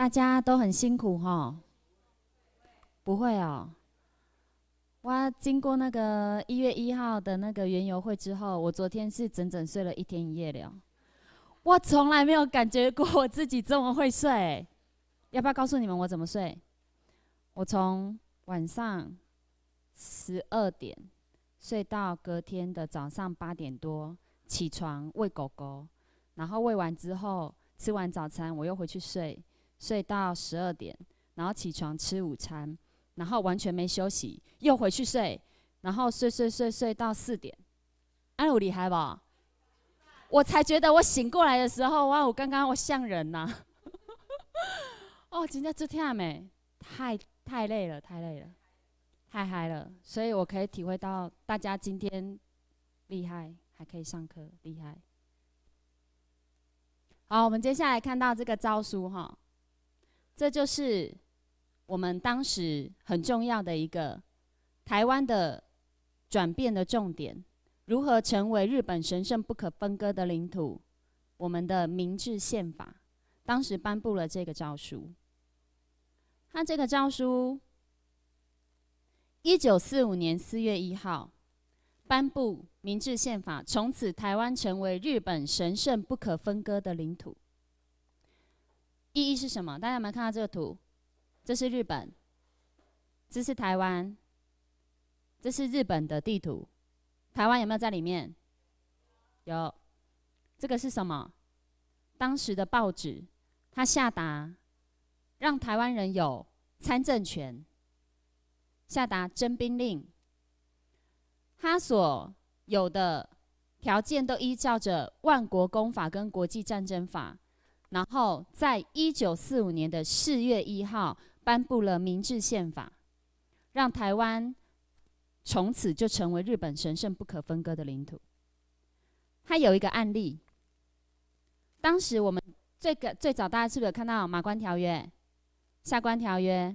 大家都很辛苦哈，不会哦。我经过那个一月一号的那个圆游会之后，我昨天是整整睡了一天一夜了。我从来没有感觉过我自己这么会睡。要不要告诉你们我怎么睡？我从晚上十二点睡到隔天的早上八点多起床喂狗狗，然后喂完之后吃完早餐，我又回去睡。睡到十二点，然后起床吃午餐，然后完全没休息，又回去睡，然后睡睡睡睡到四点，安鲁厉害不？我才觉得我醒过来的时候，哇！我刚刚我像人呐，哦，今天这天没，太太累了，太累了，太嗨了，所以我可以体会到大家今天厉害，还可以上课厉害。好，我们接下来看到这个招书哈。这就是我们当时很重要的一个台湾的转变的重点，如何成为日本神圣不可分割的领土。我们的明治宪法当时颁布了这个诏书，他这个诏书，一九四五年四月一号颁布明治宪法，从此台湾成为日本神圣不可分割的领土。意义是什么？大家有没有看到这个图？这是日本，这是台湾，这是日本的地图。台湾有没有在里面？有。这个是什么？当时的报纸，他下达让台湾人有参政权，下达征兵令。他所有的条件都依照着万国公法跟国际战争法。然后，在一九四五年的四月一号，颁布了《明治宪法》，让台湾从此就成为日本神圣不可分割的领土。它有一个案例，当时我们最最最早大家是不是看到《马关条约》、《下关条约》？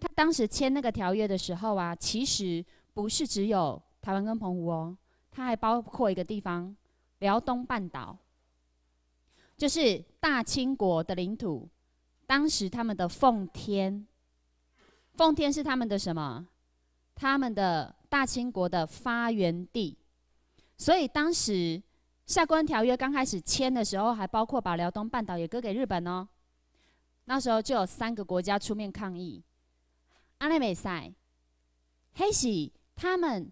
他当时签那个条约的时候啊，其实不是只有台湾跟澎湖哦，他还包括一个地方——辽东半岛。就是大清国的领土，当时他们的奉天，奉天是他们的什么？他们的大清国的发源地，所以当时《下关条约》刚开始签的时候，还包括把辽东半岛也割给日本哦。那时候就有三个国家出面抗议：阿内美塞、黑喜。他们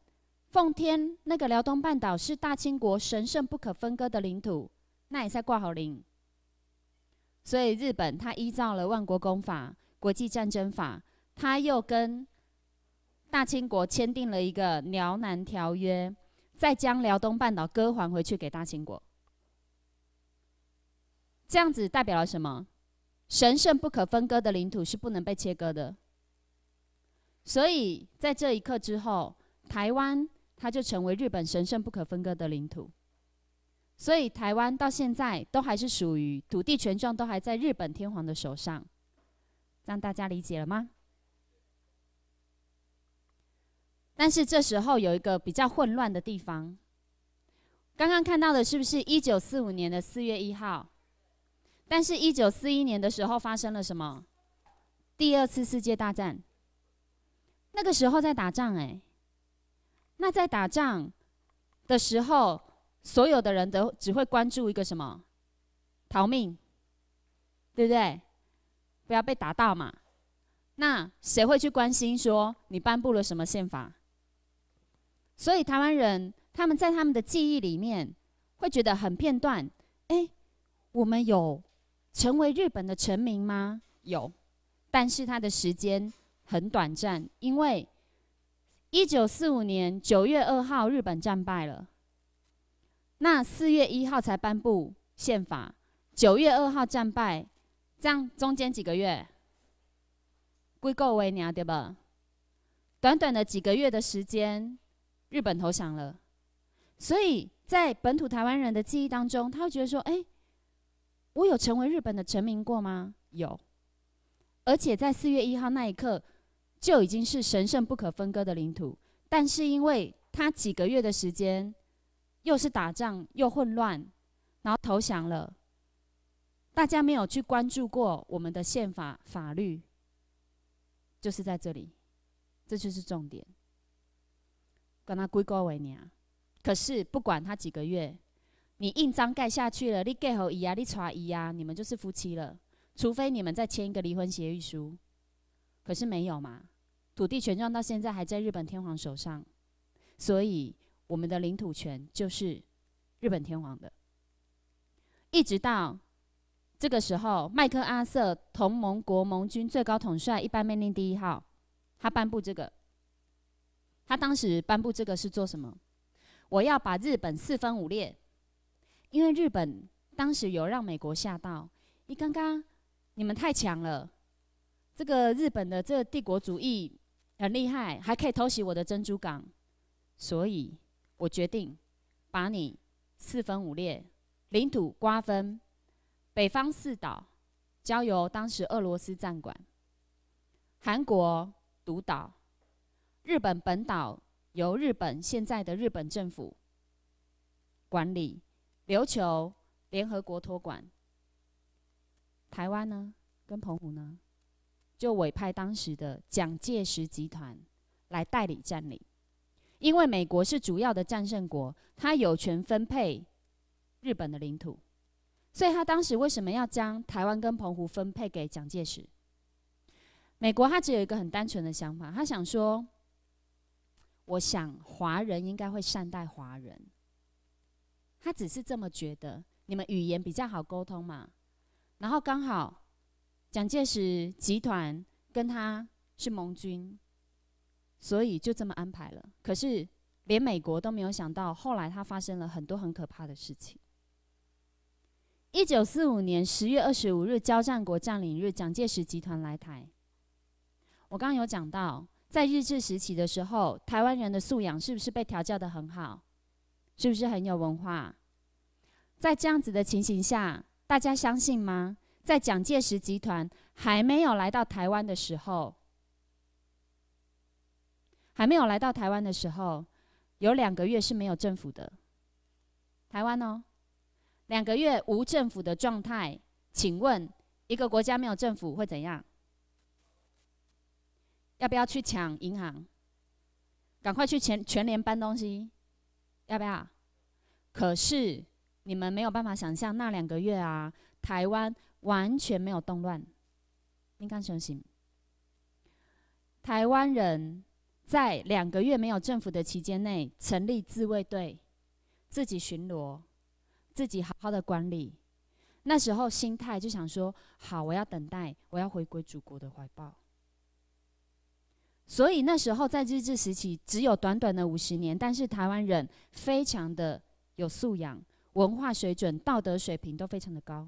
奉天那个辽东半岛是大清国神圣不可分割的领土。那也在挂号零，所以日本它依照了万国公法、国际战争法，它又跟大清国签订了一个辽南条约，再将辽东半岛割还回去给大清国。这样子代表了什么？神圣不可分割的领土是不能被切割的。所以在这一刻之后，台湾它就成为日本神圣不可分割的领土。所以台湾到现在都还是属于土地权状，都还在日本天皇的手上，让大家理解了吗？但是这时候有一个比较混乱的地方，刚刚看到的是不是一九四五年的四月一号？但是，一九四一年的时候发生了什么？第二次世界大战。那个时候在打仗哎，那在打仗的时候。所有的人都只会关注一个什么，逃命，对不对？不要被打到嘛。那谁会去关心说你颁布了什么宪法？所以台湾人他们在他们的记忆里面会觉得很片段。哎，我们有成为日本的臣民吗？有，但是他的时间很短暂，因为一九四五年九月二号日本战败了。那四月一号才颁布宪法，九月二号战败，这样中间几个月，归各为娘对吧？短短的几个月的时间，日本投降了。所以在本土台湾人的记忆当中，他会觉得说：“哎，我有成为日本的臣民过吗？”有，而且在四月一号那一刻，就已经是神圣不可分割的领土。但是因为他几个月的时间。又是打仗，又混乱，然后投降了。大家没有去关注过我们的宪法法律，就是在这里，这就是重点。跟他归功为你啊！可是不管他几个月，你印章盖下去了，你盖好一啊，你查一啊，你们就是夫妻了。除非你们再签一个离婚协议书，可是没有嘛。土地权状到现在还在日本天皇手上，所以。我们的领土权就是日本天皇的，一直到这个时候，麦克阿瑟，同盟国盟军最高统帅，一般命令第一号，他颁布这个，他当时颁布这个是做什么？我要把日本四分五裂，因为日本当时有让美国吓到，你刚刚你们太强了，这个日本的这个帝国主义很厉害，还可以偷袭我的珍珠港，所以。我决定把你四分五裂，领土瓜分。北方四岛交由当时俄罗斯占管，韩国独岛、日本本岛由日本现在的日本政府管理，琉球联合国托管。台湾呢，跟澎湖呢，就委派当时的蒋介石集团来代理占领。因为美国是主要的战胜国，他有权分配日本的领土，所以他当时为什么要将台湾跟澎湖分配给蒋介石？美国他只有一个很单纯的想法，他想说，我想华人应该会善待华人，他只是这么觉得，你们语言比较好沟通嘛，然后刚好蒋介石集团跟他是盟军。所以就这么安排了。可是，连美国都没有想到，后来他发生了很多很可怕的事情。一九四五年十月二十五日，交战国占领日，蒋介石集团来台。我刚刚有讲到，在日治时期的时候，台湾人的素养是不是被调教的很好？是不是很有文化？在这样子的情形下，大家相信吗？在蒋介石集团还没有来到台湾的时候。还没有来到台湾的时候，有两个月是没有政府的。台湾哦，两个月无政府的状态。请问，一个国家没有政府会怎样？要不要去抢银行？赶快去全全联搬东西，要不要？可是你们没有办法想象那两个月啊，台湾完全没有动乱。应看相信台湾人。在两个月没有政府的期间内，成立自卫队，自己巡逻，自己好好的管理。那时候心态就想说：好，我要等待，我要回归祖国的怀抱。所以那时候在日治时期只有短短的五十年，但是台湾人非常的有素养，文化水准、道德水平都非常的高。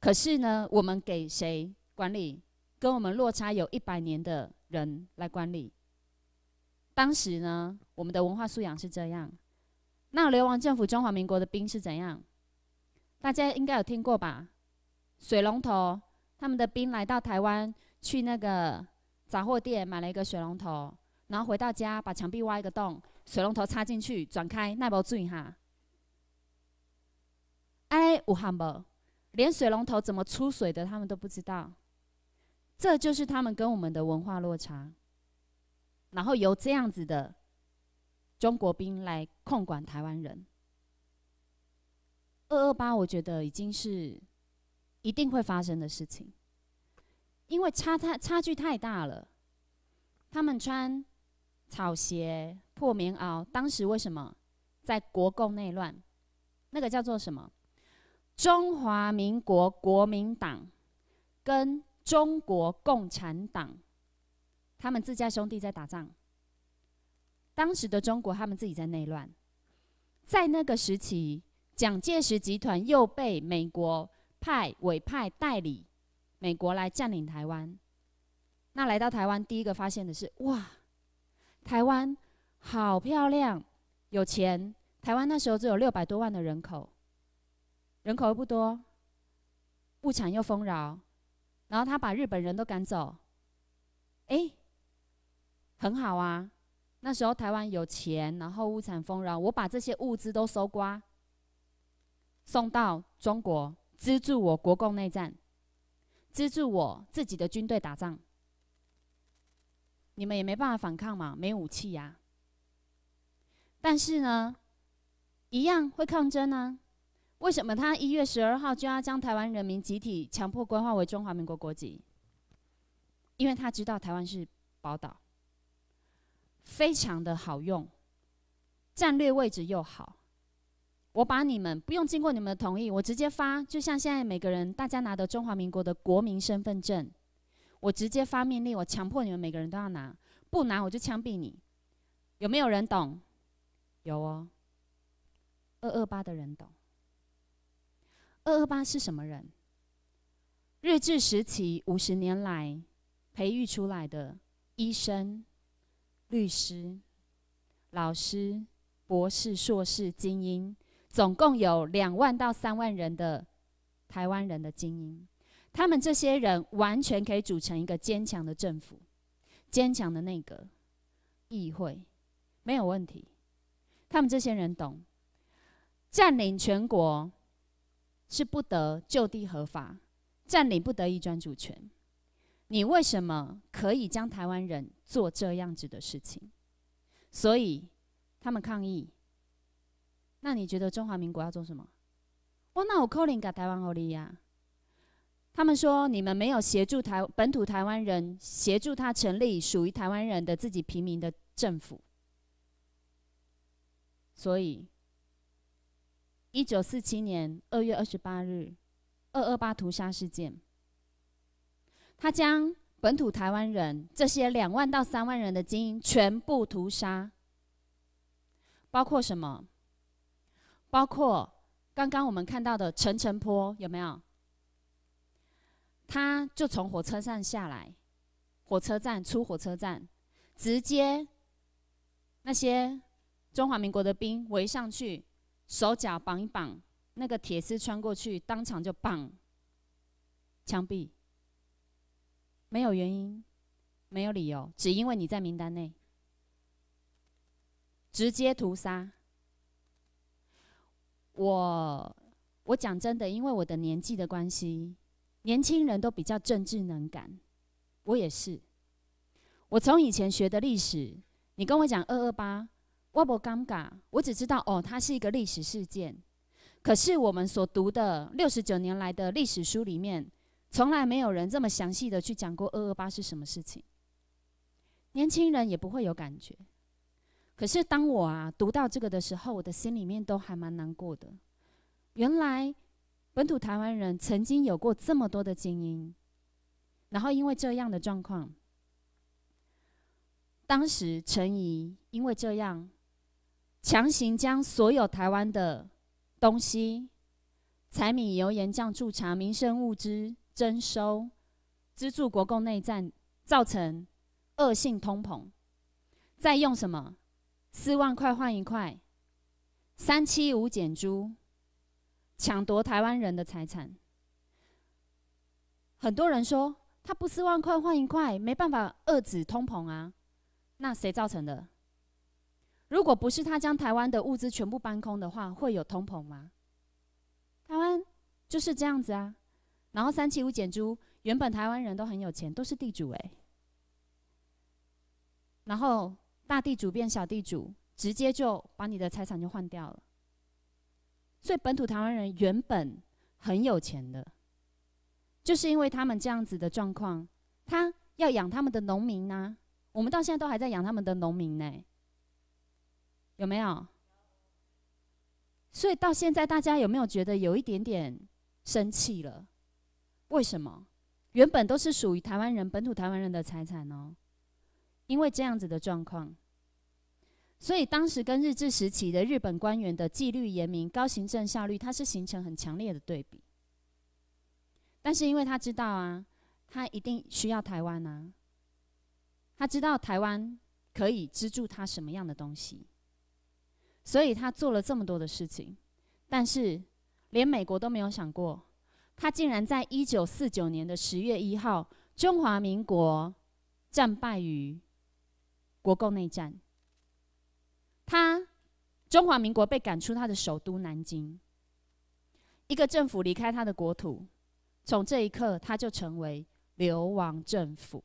可是呢，我们给谁管理？跟我们落差有一百年的人来管理？当时呢，我们的文化素养是这样。那流亡政府中华民国的兵是怎样？大家应该有听过吧？水龙头，他们的兵来到台湾，去那个杂货店买了一个水龙头，然后回到家把墙壁挖一个洞，水龙头插进去，转开，那不水哈。哎，武汉不，连水龙头怎么出水的，他们都不知道。这就是他们跟我们的文化落差。然后由这样子的中国兵来控管台湾人。二二八，我觉得已经是一定会发生的事情，因为差太差距太大了。他们穿草鞋、破棉袄，当时为什么在国共内乱？那个叫做什么？中华民国国民党跟中国共产党。他们自家兄弟在打仗，当时的中国他们自己在内乱，在那个时期，蒋介石集团又被美国派委派代理，美国来占领台湾。那来到台湾，第一个发现的是哇，台湾好漂亮，有钱。台湾那时候只有六百多万的人口，人口又不多，物产又丰饶，然后他把日本人都赶走，哎。很好啊，那时候台湾有钱，然后物产丰饶，我把这些物资都收刮，送到中国，资助我国共内战，资助我自己的军队打仗。你们也没办法反抗嘛，没武器呀。但是呢，一样会抗争啊。为什么他一月十二号就要将台湾人民集体强迫归化为中华民国国籍？因为他知道台湾是宝岛。非常的好用，战略位置又好。我把你们不用经过你们的同意，我直接发，就像现在每个人大家拿的中华民国的国民身份证，我直接发命令，我强迫你们每个人都要拿，不拿我就枪毙你。有没有人懂？有哦。二二八的人懂。二二八是什么人？日治时期五十年来培育出来的医生。律师、老师、博士、硕士精英，总共有两万到三万人的台湾人的精英，他们这些人完全可以组成一个坚强的政府、坚强的内阁、议会，没有问题。他们这些人懂，占领全国是不得就地合法，占领不得一专主权。你为什么可以将台湾人做这样子的事情？所以他们抗议。那你觉得中华民国要做什么？哇，那我 calling 给台湾和利亚。他们说你们没有协助台本土台湾人协助他成立属于台湾人的自己平民的政府。所以，一九四七年二月二十八日，二二八屠杀事件。他将本土台湾人这些两万到三万人的精英全部屠杀，包括什么？包括刚刚我们看到的陈澄坡有没有？他就从火车站下来，火车站出火车站，直接那些中华民国的兵围上去，手脚绑一绑，那个铁丝穿过去，当场就绑枪毙。没有原因，没有理由，只因为你在名单内，直接屠杀。我我讲真的，因为我的年纪的关系，年轻人都比较政治能感，我也是。我从以前学的历史，你跟我讲二二八，我不尴尬，我只知道哦，它是一个历史事件。可是我们所读的六十九年来的历史书里面，从来没有人这么详细的去讲过“二二八”是什么事情。年轻人也不会有感觉。可是当我啊读到这个的时候，我的心里面都还蛮难过的。原来本土台湾人曾经有过这么多的精英，然后因为这样的状况，当时陈怡因为这样，强行将所有台湾的东西、柴米油盐酱醋茶、民生物资。征收、资助国共内战，造成恶性通膨；再用什么四万块换一块三七五减租，抢夺台湾人的财产。很多人说他不四万块换一块，没办法遏止通膨啊。那谁造成的？如果不是他将台湾的物资全部搬空的话，会有通膨吗？台湾就是这样子啊。然后三七五减租，原本台湾人都很有钱，都是地主哎。然后大地主变小地主，直接就把你的财产就换掉了。所以本土台湾人原本很有钱的，就是因为他们这样子的状况，他要养他们的农民呐。我们到现在都还在养他们的农民呢，有没有？所以到现在大家有没有觉得有一点点生气了？为什么原本都是属于台湾人、本土台湾人的财产呢？因为这样子的状况，所以当时跟日治时期的日本官员的纪律严明、高行政效率，它是形成很强烈的对比。但是因为他知道啊，他一定需要台湾啊，他知道台湾可以资助他什么样的东西，所以他做了这么多的事情，但是连美国都没有想过。他竟然在一九四九年的十月一号，中华民国战败于国共内战。他中华民国被赶出他的首都南京，一个政府离开他的国土，从这一刻他就成为流亡政府。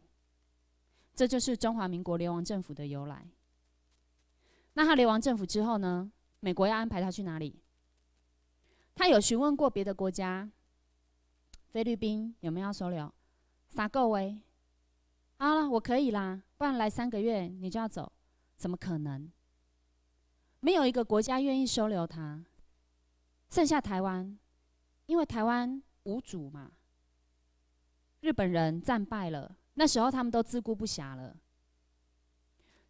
这就是中华民国流亡政府的由来。那他流亡政府之后呢？美国要安排他去哪里？他有询问过别的国家。菲律宾有没有收留？撒够威？好了，我可以啦。不然来三个月你就要走，怎么可能？没有一个国家愿意收留他。剩下台湾，因为台湾无主嘛。日本人战败了，那时候他们都自顾不暇了，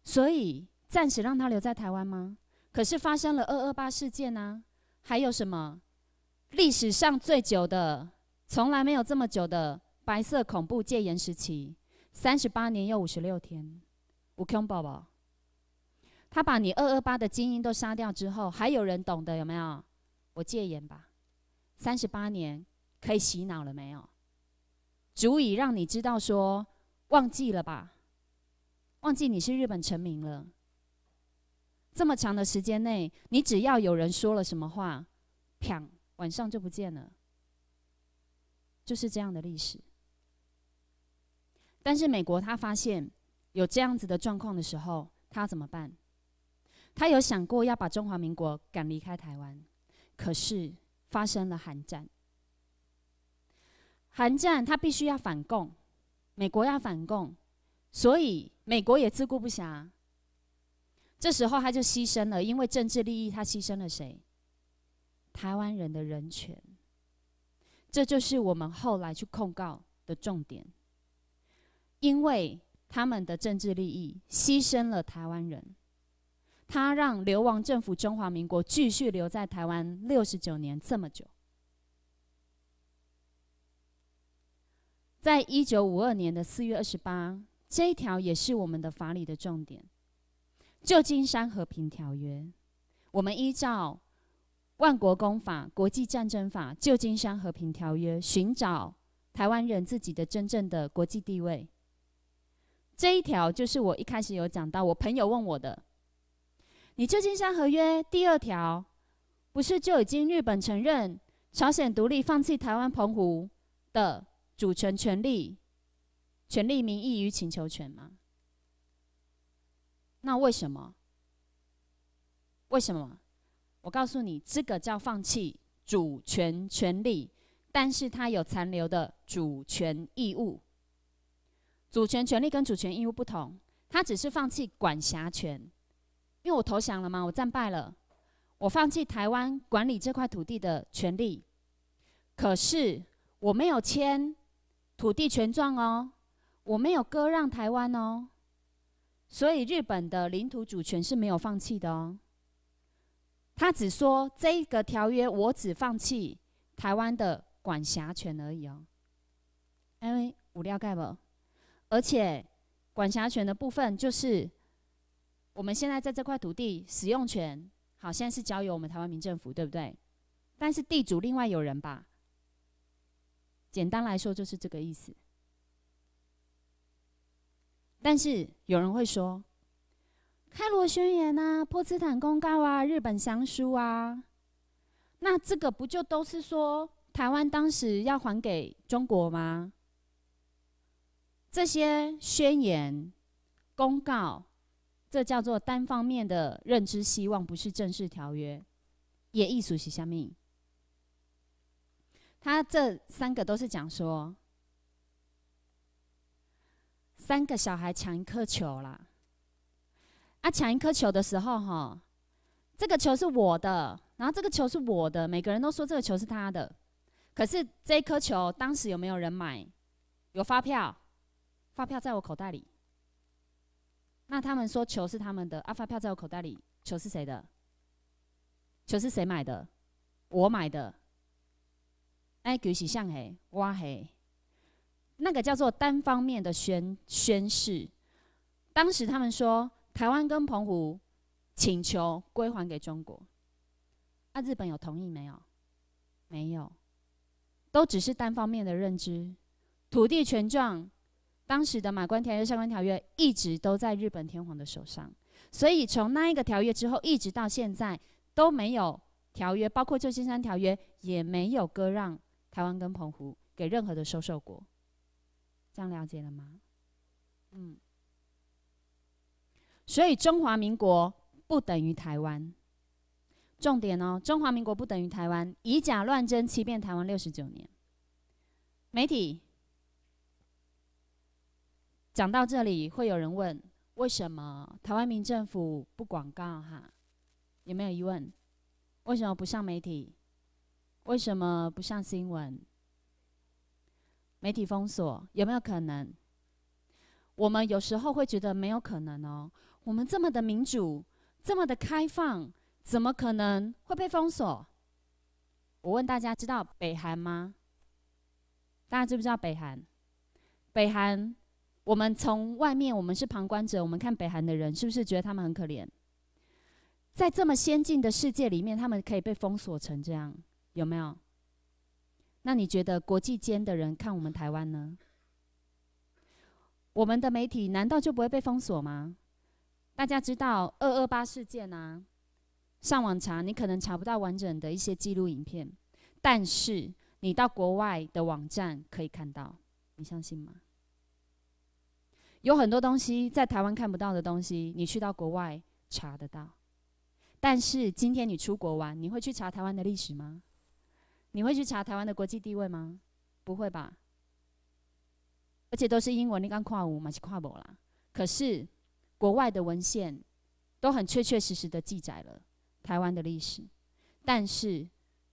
所以暂时让他留在台湾吗？可是发生了二二八事件啊，还有什么历史上最久的？从来没有这么久的白色恐怖戒严时期，三十八年又五十六天，五 K 宝宝。他把你二二八的精英都杀掉之后，还有人懂得有没有？我戒严吧，三十八年可以洗脑了没有？足以让你知道说忘记了吧，忘记你是日本臣民了。这么长的时间内，你只要有人说了什么话，啪，晚上就不见了。就是这样的历史。但是美国他发现有这样子的状况的时候，他怎么办？他有想过要把中华民国赶离开台湾，可是发生了寒战。寒战，他必须要反共，美国要反共，所以美国也自顾不暇。这时候他就牺牲了，因为政治利益，他牺牲了谁？台湾人的人权。这就是我们后来去控告的重点，因为他们的政治利益牺牲了台湾人，他让流亡政府中华民国继续留在台湾六十九年这么久。在一九五二年的四月二十八，这条也是我们的法理的重点，《旧金山和平条约》，我们依照。万国公法、国际战争法、旧金山和平条约，寻找台湾人自己的真正的国际地位。这一条就是我一开始有讲到，我朋友问我的：你旧金山合约第二条，不是就已经日本承认朝鲜独立、放弃台湾澎湖的主权权利、权利、名义与请求权吗？那为什么？为什么？我告诉你，这个叫放弃主权权利，但是它有残留的主权义务。主权权利跟主权义务不同，它只是放弃管辖权，因为我投降了嘛，我战败了，我放弃台湾管理这块土地的权利。可是我没有签土地权状哦，我没有割让台湾哦，所以日本的领土主权是没有放弃的哦。他只说这个条约，我只放弃台湾的管辖权而已哦。因为五料盖不，而且管辖权的部分就是我们现在在这块土地使用权，好，现在是交由我们台湾民政府，对不对？但是地主另外有人吧。简单来说就是这个意思。但是有人会说。开罗宣言呐，波茨坦公告啊，日本降书啊，那这个不就都是说台湾当时要还给中国吗？这些宣言、公告，这叫做单方面的认知希望，不是正式条约，也艺术是下面。他这三个都是讲说，三个小孩抢一颗球啦。啊！抢一颗球的时候，哈，这个球是我的，然后这个球是我的，每个人都说这个球是他的。可是这颗球当时有没有人买？有发票，发票在我口袋里。那他们说球是他们的，啊，发票在我口袋里，球是谁的？球是谁买的？我买的。哎，举手像黑哇嘿，那个叫做单方面的宣宣誓。当时他们说。台湾跟澎湖请求归还给中国，那日本有同意没有？没有，都只是单方面的认知。土地权状，当时的马关条约、相关条约一直都在日本天皇的手上，所以从那一个条约之后，一直到现在都没有条约，包括旧金山条约也没有割让台湾跟澎湖给任何的收受国。这样了解了吗？嗯。所以中华民国不等于台湾，重点哦，中华民国不等于台湾，以假乱真欺骗台湾六十九年。媒体讲到这里，会有人问：为什么台湾民政府不广告？哈，有没有疑问？为什么不上媒体？为什么不上新闻？媒体封锁有没有可能？我们有时候会觉得没有可能哦。我们这么的民主，这么的开放，怎么可能会被封锁？我问大家，知道北韩吗？大家知不知道北韩？北韩，我们从外面，我们是旁观者，我们看北韩的人，是不是觉得他们很可怜？在这么先进的世界里面，他们可以被封锁成这样，有没有？那你觉得国际间的人看我们台湾呢？我们的媒体难道就不会被封锁吗？大家知道二二八事件啊？上网查你可能查不到完整的一些记录影片，但是你到国外的网站可以看到，你相信吗？有很多东西在台湾看不到的东西，你去到国外查得到。但是今天你出国玩，你会去查台湾的历史吗？你会去查台湾的国际地位吗？不会吧？而且都是英文，你刚跨五嘛是跨博啦。可是。国外的文献都很确确实实的记载了台湾的历史，但是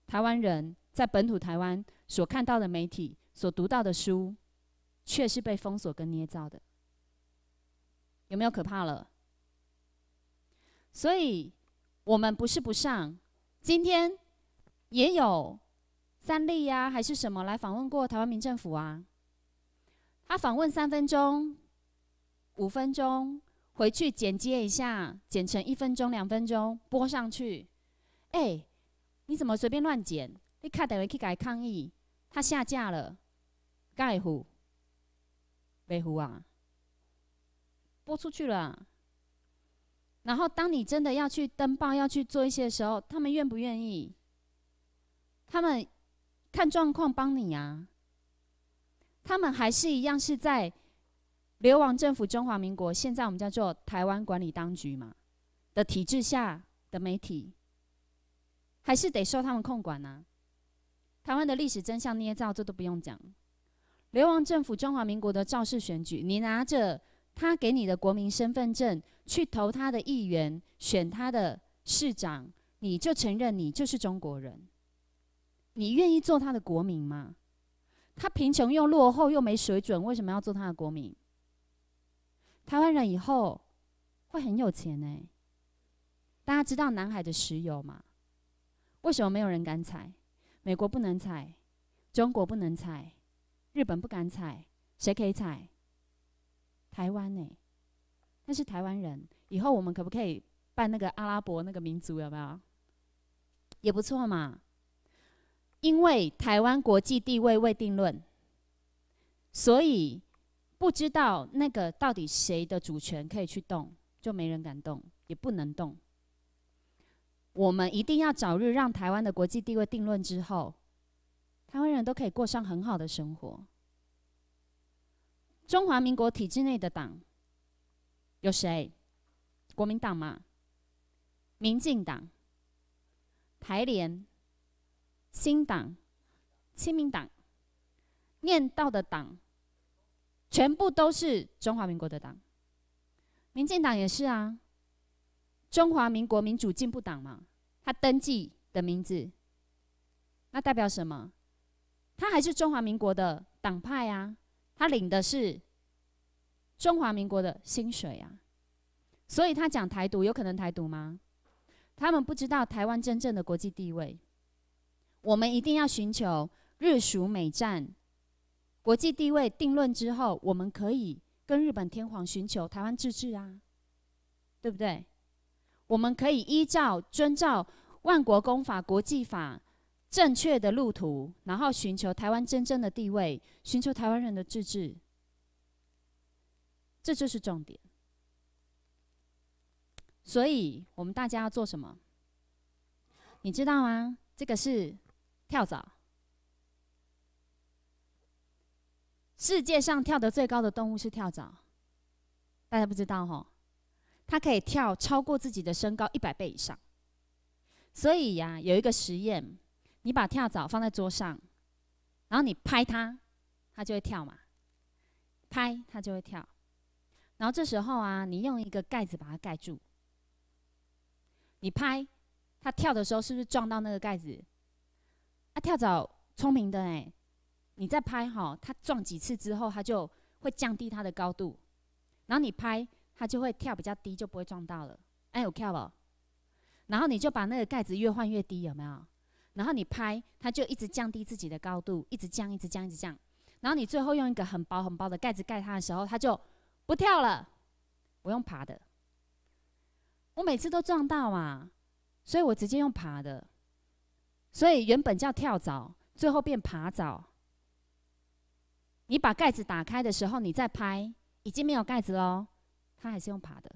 台湾人在本土台湾所看到的媒体、所读到的书，却是被封锁跟捏造的。有没有可怕了？所以我们不是不上，今天也有三例呀，还是什么来访问过台湾民政府啊？他访问三分钟、五分钟。回去剪接一下，剪成一分钟、两分钟播上去。哎，你怎么随便乱剪？你看，等于去改抗议，他下架了，盖乎，没乎啊？播出去了，然后当你真的要去登报、要去做一些的时候，他们愿不愿意？他们看状况帮你啊。他们还是一样是在。流亡政府中华民国，现在我们叫做台湾管理当局嘛的体制下的媒体，还是得受他们控管呢。台湾的历史真相捏造，这都不用讲。流亡政府中华民国的肇事选举，你拿着他给你的国民身份证去投他的议员、选他的市长，你就承认你就是中国人，你愿意做他的国民吗？他贫穷又落后又没水准，为什么要做他的国民？台湾人以后会很有钱呢。大家知道南海的石油吗？为什么没有人敢采？美国不能采，中国不能采，日本不敢采，谁可以采？台湾呢？那是台湾人以后我们可不可以办那个阿拉伯那个民族？有没有？也不错嘛。因为台湾国际地位未定论，所以。不知道那个到底谁的主权可以去动，就没人敢动，也不能动。我们一定要早日让台湾的国际地位定论之后，台湾人都可以过上很好的生活。中华民国体制内的党有谁？国民党吗？民进党、台联、新党、亲民党、念道的党。全部都是中华民国的党，民进党也是啊，中华民国民主进步党嘛，他登记的名字，那代表什么？他还是中华民国的党派啊，他领的是中华民国的薪水啊，所以他讲台独有可能台独吗？他们不知道台湾真正的国际地位，我们一定要寻求日、属美战。国际地位定论之后，我们可以跟日本天皇寻求台湾自治啊，对不对？我们可以依照遵照万国公法、国际法正确的路途，然后寻求台湾真正的地位，寻求台湾人的自治。这就是重点。所以我们大家要做什么？你知道吗？这个是跳蚤。世界上跳得最高的动物是跳蚤，大家不知道哈？它可以跳超过自己的身高一百倍以上。所以呀，有一个实验，你把跳蚤放在桌上，然后你拍它，它就会跳嘛。拍它就会跳，然后这时候啊，你用一个盖子把它盖住。你拍，它跳的时候是不是撞到那个盖子？啊，跳蚤聪明的哎。你再拍哈，它撞几次之后，它就会降低它的高度，然后你拍它就会跳比较低，就不会撞到了。哎有跳吧？然后你就把那个盖子越换越低，有没有？然后你拍它就一直降低自己的高度，一直降，一直降，一直降。然后你最后用一个很薄、很薄的盖子盖它的时候，它就不跳了，不用爬的。我每次都撞到嘛，所以我直接用爬的。所以原本叫跳蚤，最后变爬蚤。你把盖子打开的时候，你再拍，已经没有盖子喽，他还是用爬的。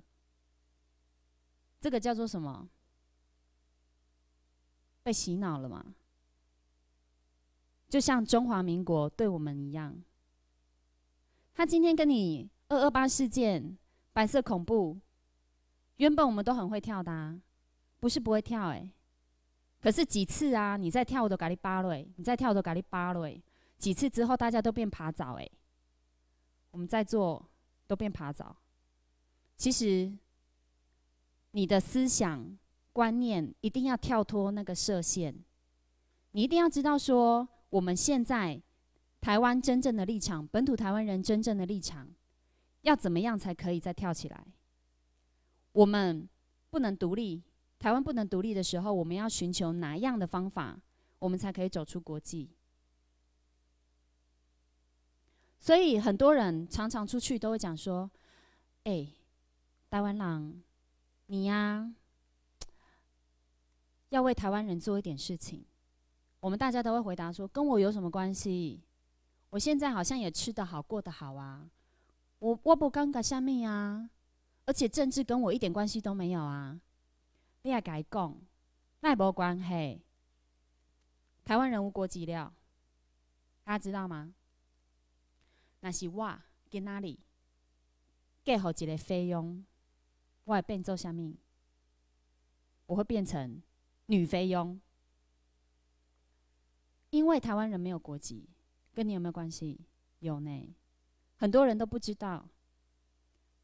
这个叫做什么？被洗脑了嘛？就像中华民国对我们一样，他今天跟你二二八事件、白色恐怖，原本我们都很会跳的，不是不会跳哎，可是几次啊，你再跳都咖喱巴瑞，你再跳都咖喱巴瑞。几次之后，大家都变爬蚤哎。我们在做，都变爬蚤。其实，你的思想观念一定要跳脱那个设限。你一定要知道说，我们现在台湾真正的立场，本土台湾人真正的立场，要怎么样才可以再跳起来？我们不能独立，台湾不能独立的时候，我们要寻求哪样的方法，我们才可以走出国际？所以很多人常常出去都会讲说：“哎，台湾人，你呀，要为台湾人做一点事情。”我们大家都会回答说：“跟我有什么关系？我现在好像也吃得好，过得好啊。我我不干个虾米呀？而且政治跟我一点关系都没有啊。你要改讲，那也无关系。台湾人无国籍了，大家知道吗？”那是我去哪里盖好一个飞佣，我会变做什面，我会变成女菲佣，因为台湾人没有国籍，跟你有没有关系？有呢，很多人都不知道，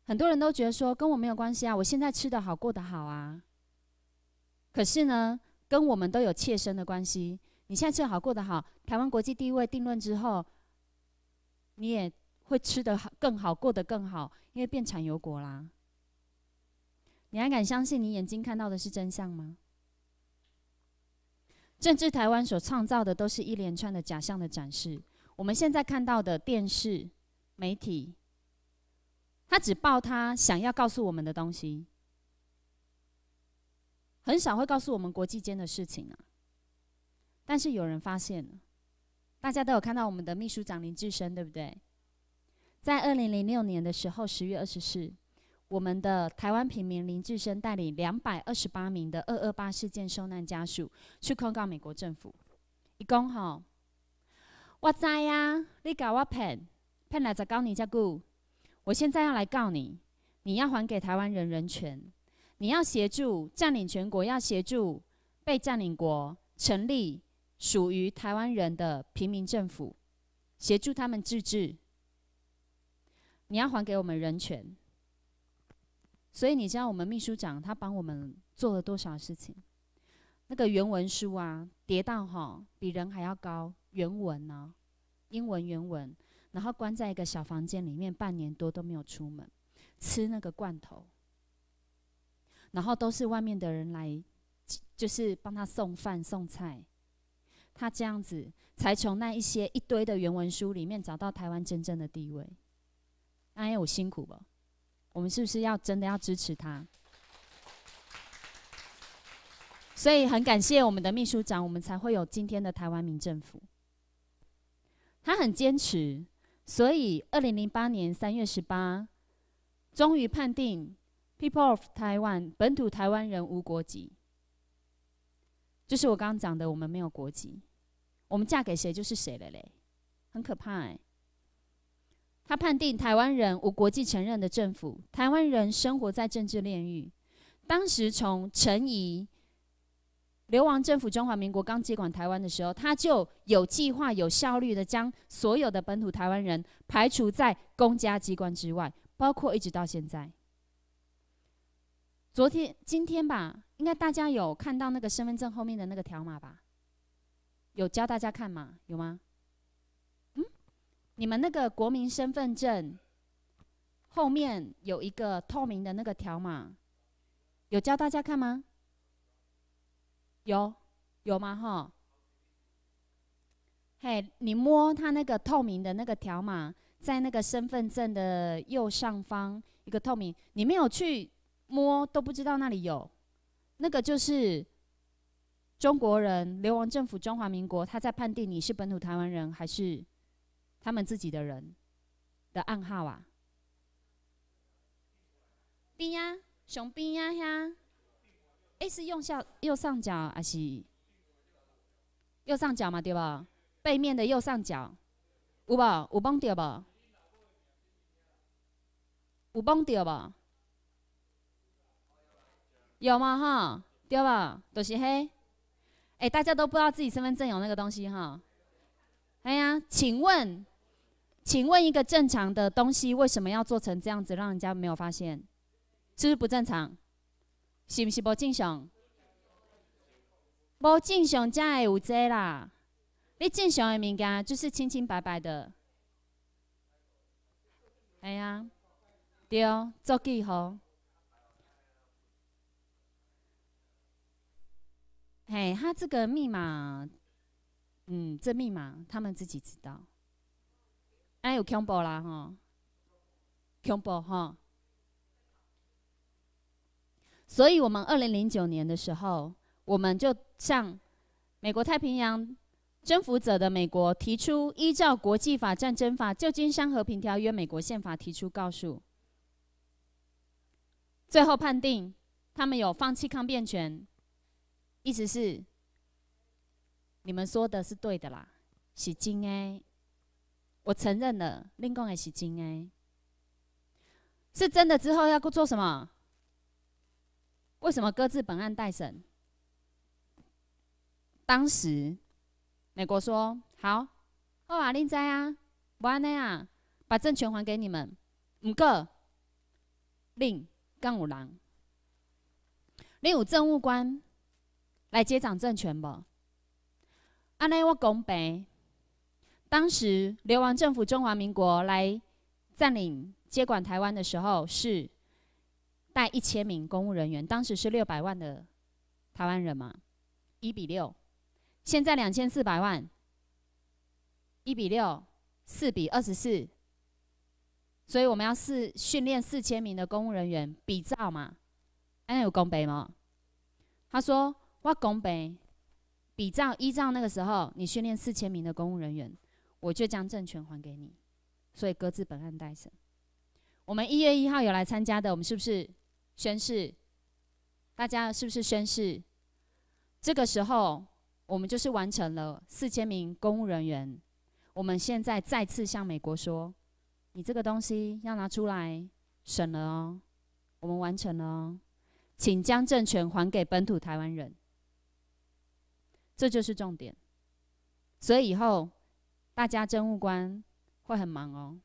很多人都觉得说跟我没有关系啊，我现在吃得好，过得好啊。可是呢，跟我们都有切身的关系。你现在吃好过得好，台湾国际地位定论之后。你也会吃得好、更好，过得更好，因为变产油国啦。你还敢相信你眼睛看到的是真相吗？政治台湾所创造的都是一连串的假象的展示。我们现在看到的电视媒体，他只报他想要告诉我们的东西，很少会告诉我们国际间的事情啊。但是有人发现了。大家都有看到我们的秘书长林志生，对不对？在二零零六年的时候，十月二十四，我们的台湾平民林志生带领两百二十八名的二二八事件受难家属，去控告美国政府。一共吼，我在呀，你搞我骗，骗来在告你家姑。我现在要来告你，你要还给台湾人人权，你要协助占领全国，要协助被占领国成立。属于台湾人的平民政府，协助他们自治。你要还给我们人权。所以你知道我们秘书长他帮我们做了多少事情？那个原文书啊，叠到哈比人还要高，原文呢，英文原文，然后关在一个小房间里面半年多都没有出门，吃那个罐头，然后都是外面的人来，就是帮他送饭送菜。他这样子才从那一些一堆的原文书里面找到台湾真正的地位，那也我辛苦了，我们是不是要真的要支持他？所以很感谢我们的秘书长，我们才会有今天的台湾民政府。他很坚持，所以二零零八年三月十八，终于判定 People of Taiwan 本土台湾人无国籍，就是我刚刚讲的，我们没有国籍。我们嫁给谁就是谁了嘞，很可怕哎。他判定台湾人无国际承认的政府，台湾人生活在政治炼狱。当时从陈仪流亡政府中华民国刚接管台湾的时候，他就有计划、有效率的将所有的本土台湾人排除在公家机关之外，包括一直到现在。昨天、今天吧，应该大家有看到那个身份证后面的那个条码吧？有教大家看吗？有吗？嗯，你们那个国民身份证后面有一个透明的那个条码，有教大家看吗？有，有吗？哈，嘿，你摸它那个透明的那个条码，在那个身份证的右上方一个透明，你没有去摸都不知道那里有，那个就是。中国人流亡政府中华民国，他在判定你是本土台湾人还是他们自己的人的暗号啊？边呀，熊边呀呀，哎，是用下右上角还是右上角嘛？对吧？背面的右上角，有吧？有棒掉吧？有棒掉吧？有吗？哈，掉吧，就是嘿。哎，大家都不知道自己身份证有那个东西哈。哎呀，请问，请问一个正常的东西，为什么要做成这样子，让人家没有发现？不是不正常，是不是不正常？不正常才会有这啦。你正常的物件就是清清白白的。哎呀，对，做记号。哎，他这个密码，嗯，这密码他们自己知道。哎，有 c o m b o 啦，哈 c o m b o 哈。所以我们二零零九年的时候，我们就向美国太平洋征服者的美国提出，依照国际法、战争法、旧金山和平条约、美国宪法提出告诉，最后判定他们有放弃抗辩权。意思是，你们说的是对的啦，是金哎，我承认了，另讲也是金哎，是真的。之后要做什么？为什么搁置本案待审？当时美国说好，好啊，你在啊，不按那样，把政权还给你们五个，令更五郎，另有政务官。来接掌政权吧！安内我公北，当时流亡政府中华民国来占领接管台湾的时候，是带一千名公务人员，当时是六百万的台湾人嘛，一比六。现在两千四百万，一比六，四比二十四。所以我们要四训练四千名的公务人员，比照嘛？安内有公北吗？他说。我拱呗，比照依照那个时候，你训练四千名的公务人员，我就将政权还给你，所以搁置本案待审。我们一月一号有来参加的，我们是不是宣誓？大家是不是宣誓？这个时候，我们就是完成了四千名公务人员。我们现在再次向美国说，你这个东西要拿出来审了哦。我们完成了，哦，请将政权还给本土台湾人。这就是重点，所以以后大家政务官会很忙哦。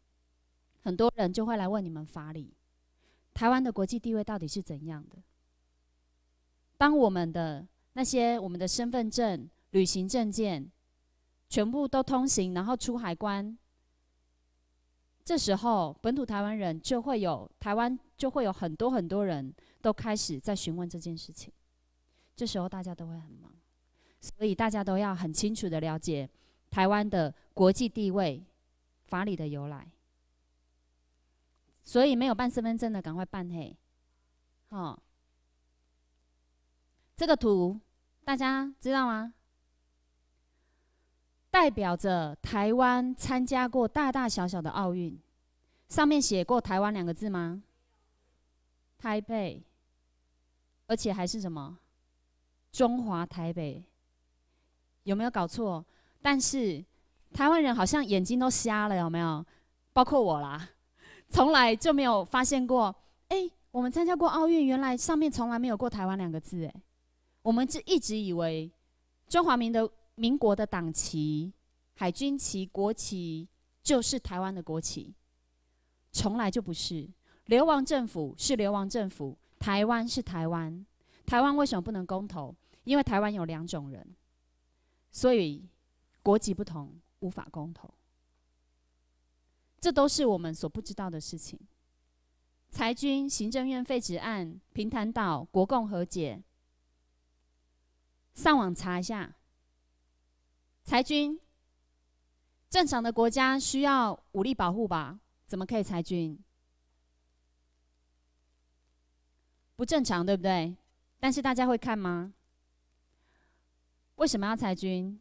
很多人就会来问你们法理，台湾的国际地位到底是怎样的？当我们的那些我们的身份证、旅行证件全部都通行，然后出海关，这时候本土台湾人就会有台湾就会有很多很多人都开始在询问这件事情，这时候大家都会很忙。所以大家都要很清楚的了解台湾的国际地位、法理的由来。所以没有办身份证的赶快办嘿，好。这个图大家知道吗？代表着台湾参加过大大小小的奥运，上面写过“台湾”两个字吗？台北，而且还是什么中华台北。有没有搞错？但是，台湾人好像眼睛都瞎了，有没有？包括我啦，从来就没有发现过。哎，我们参加过奥运，原来上面从来没有过“台湾”两个字。哎，我们就一直以为，中华民的民国的党旗、海军旗、国旗就是台湾的国旗，从来就不是。流亡政府是流亡政府，台湾是台湾。台湾为什么不能公投？因为台湾有两种人。所以国籍不同，无法共同。这都是我们所不知道的事情。裁军、行政院废止案、平潭岛、国共和解，上网查一下。裁军，正常的国家需要武力保护吧？怎么可以裁军？不正常，对不对？但是大家会看吗？为什么要裁军？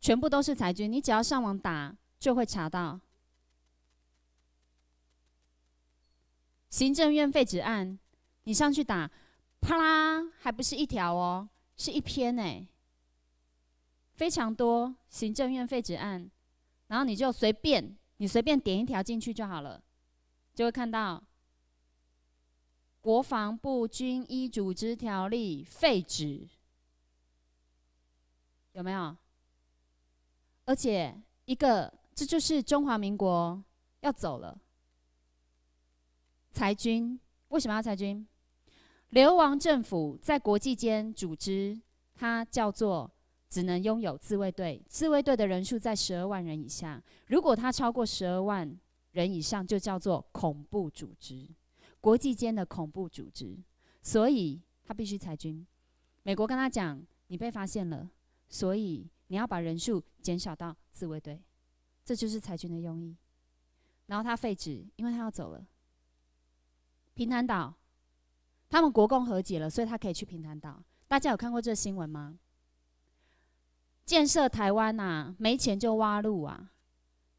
全部都是裁军，你只要上网打就会查到。行政院废止案，你上去打，啪啦，还不是一条哦，是一篇哎，非常多行政院废止案，然后你就随便你随便点一条进去就好了，就会看到国防部军医组织条例废止。有没有？而且一个，这就是中华民国要走了。裁军为什么要裁军？流亡政府在国际间组织，它叫做只能拥有自卫队，自卫队的人数在十二万人以下。如果它超过十二万人以上，就叫做恐怖组织，国际间的恐怖组织。所以它必须裁军。美国跟他讲，你被发现了。所以你要把人数减少到自卫队，这就是裁军的用意。然后他废止，因为他要走了。平潭岛，他们国共和解了，所以他可以去平潭岛。大家有看过这新闻吗？建设台湾呐，没钱就挖路啊！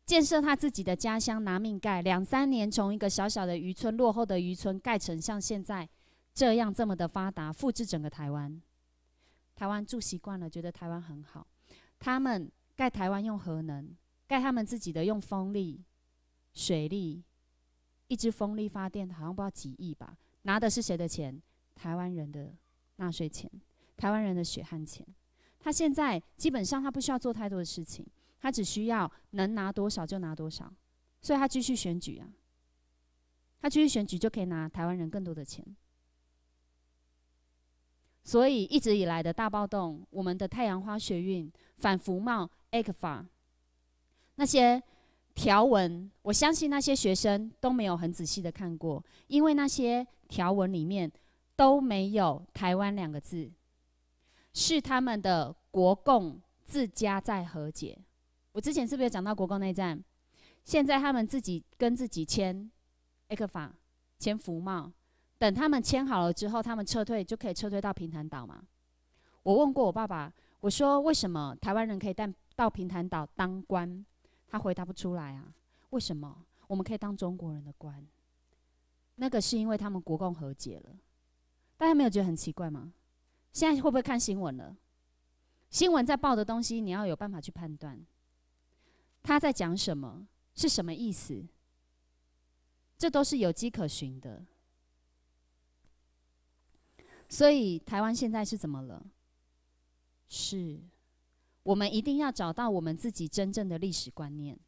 建设他自己的家乡，拿命盖，两三年从一个小小的渔村、落后的渔村，盖成像现在这样这么的发达，复制整个台湾。台湾住习惯了，觉得台湾很好。他们盖台湾用核能，盖他们自己的用风力、水力。一支风力发电好像不知道几亿吧，拿的是谁的钱？台湾人的纳税钱，台湾人的血汗钱。他现在基本上他不需要做太多的事情，他只需要能拿多少就拿多少。所以他继续选举啊，他继续选举就可以拿台湾人更多的钱。所以一直以来的大暴动，我们的太阳花学运反服贸、解法，那些条文，我相信那些学生都没有很仔细的看过，因为那些条文里面都没有“台湾”两个字，是他们的国共自家在和解。我之前是不是有讲到国共内战？现在他们自己跟自己签解法，签服贸。等他们签好了之后，他们撤退就可以撤退到平潭岛嘛？我问过我爸爸，我说为什么台湾人可以当到平潭岛当官，他回答不出来啊？为什么我们可以当中国人的官？那个是因为他们国共和解了。大家没有觉得很奇怪吗？现在会不会看新闻了？新闻在报的东西，你要有办法去判断，他在讲什么，是什么意思？这都是有迹可循的。所以台湾现在是怎么了？是，我们一定要找到我们自己真正的历史观念。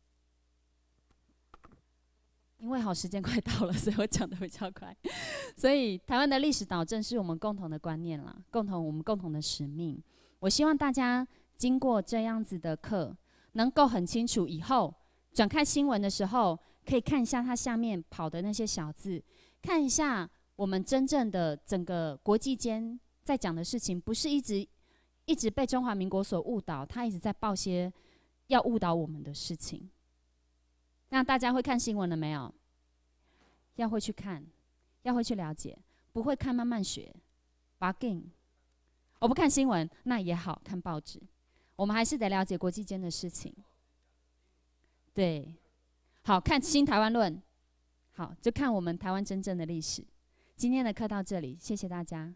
因为好，时间快到了，所以我讲的比较快。所以台湾的历史导正是我们共同的观念啦，共同我们共同的使命。我希望大家经过这样子的课，能够很清楚以后转看新闻的时候，可以看一下它下面跑的那些小字，看一下。我们真正的整个国际间在讲的事情，不是一直一直被中华民国所误导，他一直在报些要误导我们的事情。那大家会看新闻了没有？要会去看，要会去了解，不会看慢慢学。Again，我不看新闻，那也好看报纸。我们还是得了解国际间的事情。对，好看新台湾论，好就看我们台湾真正的历史。今天的课到这里，谢谢大家。